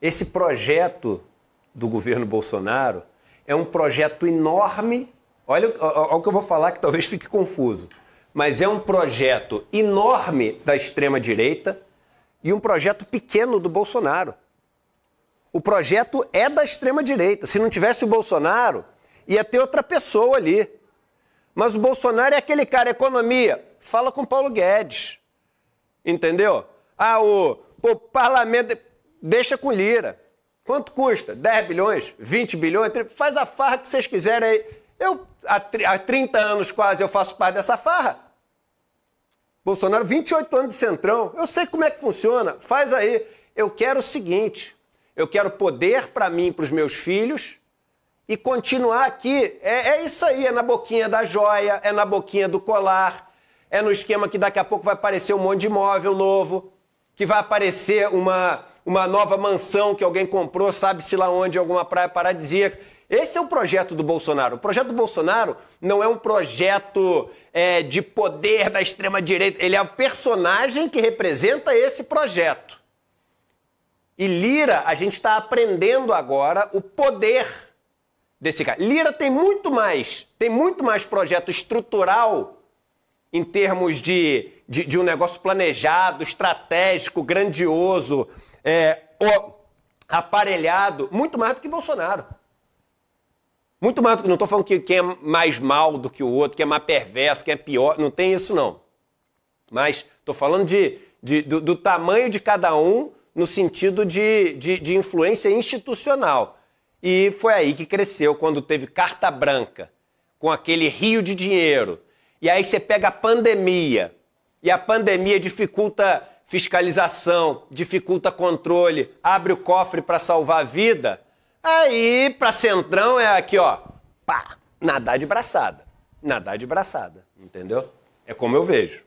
Esse projeto do governo Bolsonaro é um projeto enorme. Olha, olha o que eu vou falar que talvez fique confuso, mas é um projeto enorme da extrema-direita e um projeto pequeno do Bolsonaro. O projeto é da extrema-direita. Se não tivesse o Bolsonaro, ia ter outra pessoa ali. Mas o Bolsonaro é aquele cara, economia, fala com Paulo Guedes. Entendeu? Ah, o, o parlamento deixa com lira. Quanto custa? 10 bilhões? 20 bilhões? Faz a farra que vocês quiserem aí. Eu, há, há 30 anos quase, eu faço parte dessa farra. Bolsonaro, 28 anos de centrão. Eu sei como é que funciona. Faz aí. Eu quero o seguinte: eu quero poder para mim, para os meus filhos, e continuar aqui. É, é, isso aí, é na boquinha da joia, é na boquinha do colar, é no esquema que daqui a pouco vai aparecer um monte de imóvel novo que vai aparecer uma, uma nova mansão que alguém comprou, sabe-se lá onde, alguma praia paradisíaca. Esse é o projeto do Bolsonaro. O projeto do Bolsonaro não é um projeto é, de poder da extrema-direita. Ele é o personagem que representa esse projeto. E Lira, a gente está aprendendo agora o poder desse cara. Lira tem muito mais, tem muito mais projeto estrutural em termos de de, de um negócio planejado, estratégico, grandioso, é, aparelhado, muito mais do que Bolsonaro. Muito mais do que. Não estou falando que quem é mais mal do que o outro, quem é mais perverso, quem é pior. Não tem isso, não. Mas estou falando de, de do, do, tamanho de cada um no sentido de, de, de influência institucional. E foi aí que cresceu, quando teve carta branca, com aquele rio de dinheiro. E aí você pega a pandemia, e a pandemia dificulta fiscalização, dificulta controle, abre o cofre para salvar a vida. Aí, para Centrão é aqui, ó, pá, nadar de braçada. Nadar de braçada, entendeu? É como eu vejo.